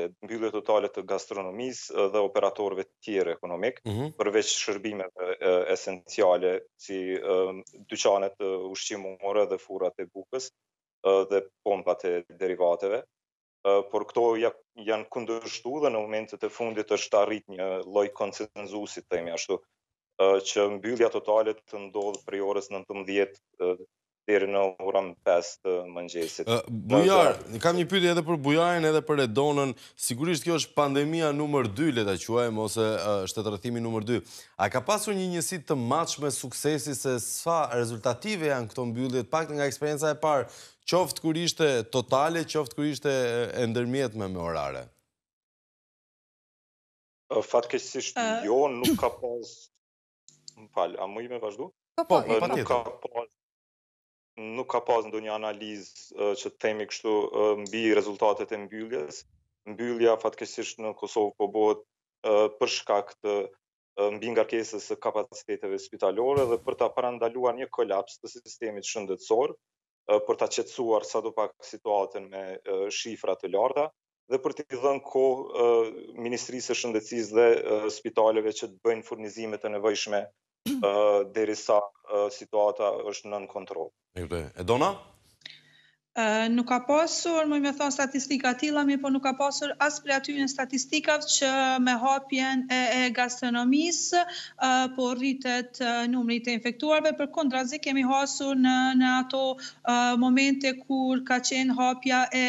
totale, mbyllje totale të gastronomisë dhe operatorëve tjerë ekonomik, mm -hmm. përveç shërbimeve esenciale si dyqanet ushqimore dhe furat e bukës dhe pompat e derivateve. Por këto janë kundërshtu dhe në momentet e fundit është arrit një loj konsenzusit të imi ashtu që mbyllja totale të ndodhë prej orës 19 deri në orën 5 të mëngjesit. Bujar, kam një pyetje edhe për Bujarin edhe për Edonën, Sigurisht kjo është pandemia numër 2 le ta quajmë ose shtetërrëtimi numër 2. A ka pasur një njësi të matshme suksesi se sa rezultative janë këto mbylljet pak nga eksperjenca e parë, qoftë kur ishte totale, qoftë kur ishte e ndërmjetme me orare? Fatkesisht, jo, nuk ka pas... Më falë, a më i me vazhdu? Po, po, po, po, po, po, nuk ka pas ndonjë analizë që të themi kështu mbi rezultatet e mbylljes. Mbyllja fatkesisht në Kosovë po bëhet për shkak të mbi ngarkesës së kapaciteteve spitalore dhe për ta parandaluar një kolaps të sistemit shëndetësor, për ta qetësuar sadopak situatën me shifra të larta dhe për t'i dhënë kohë Ministrisë së Shëndetësisë dhe spitaleve që të bëjnë furnizimet e nevojshme uh, deri sa situata është nën kontrol. e dona? Uh, nuk ka pasur, më me thonë statistika tila mi, po nuk ka pasur as për aty në statistikat që me hapjen e, e gastronomisë, uh, po rritet uh, numri të infektuarve, për kontra zi kemi hasur në, në ato momente kur ka qenë hapja e